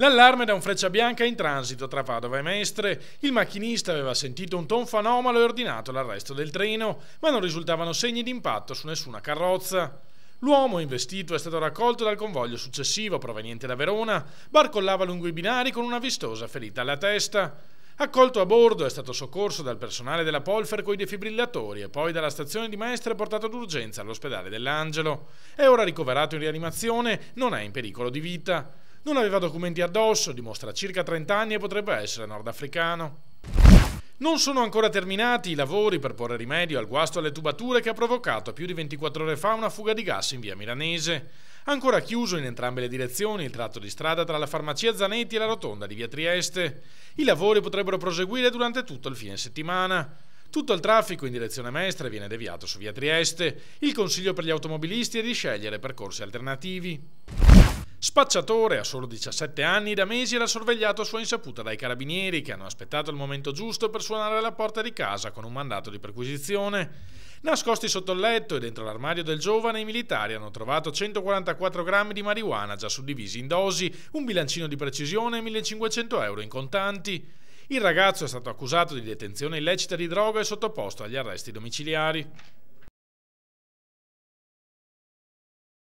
L'allarme da un freccia bianca in transito tra Padova e Mestre. Il macchinista aveva sentito un tonfo anomalo e ordinato l'arresto del treno, ma non risultavano segni di impatto su nessuna carrozza. L'uomo investito è stato raccolto dal convoglio successivo proveniente da Verona, barcollava lungo i binari con una vistosa ferita alla testa. Accolto a bordo è stato soccorso dal personale della Polfer coi defibrillatori e poi dalla stazione di Mestre portato d'urgenza all'ospedale dell'Angelo. È ora ricoverato in rianimazione, non è in pericolo di vita. Non aveva documenti addosso, dimostra circa 30 anni e potrebbe essere nordafricano. Non sono ancora terminati i lavori per porre rimedio al guasto alle tubature che ha provocato più di 24 ore fa una fuga di gas in via Milanese. Ancora chiuso in entrambe le direzioni il tratto di strada tra la farmacia Zanetti e la rotonda di via Trieste. I lavori potrebbero proseguire durante tutto il fine settimana. Tutto il traffico in direzione Mestre viene deviato su via Trieste. Il consiglio per gli automobilisti è di scegliere percorsi alternativi. Spacciatore, a solo 17 anni, da mesi era sorvegliato a sua insaputa dai carabinieri che hanno aspettato il momento giusto per suonare alla porta di casa con un mandato di perquisizione. Nascosti sotto il letto e dentro l'armadio del giovane, i militari hanno trovato 144 grammi di marijuana già suddivisi in dosi, un bilancino di precisione e 1500 euro in contanti. Il ragazzo è stato accusato di detenzione illecita di droga e sottoposto agli arresti domiciliari.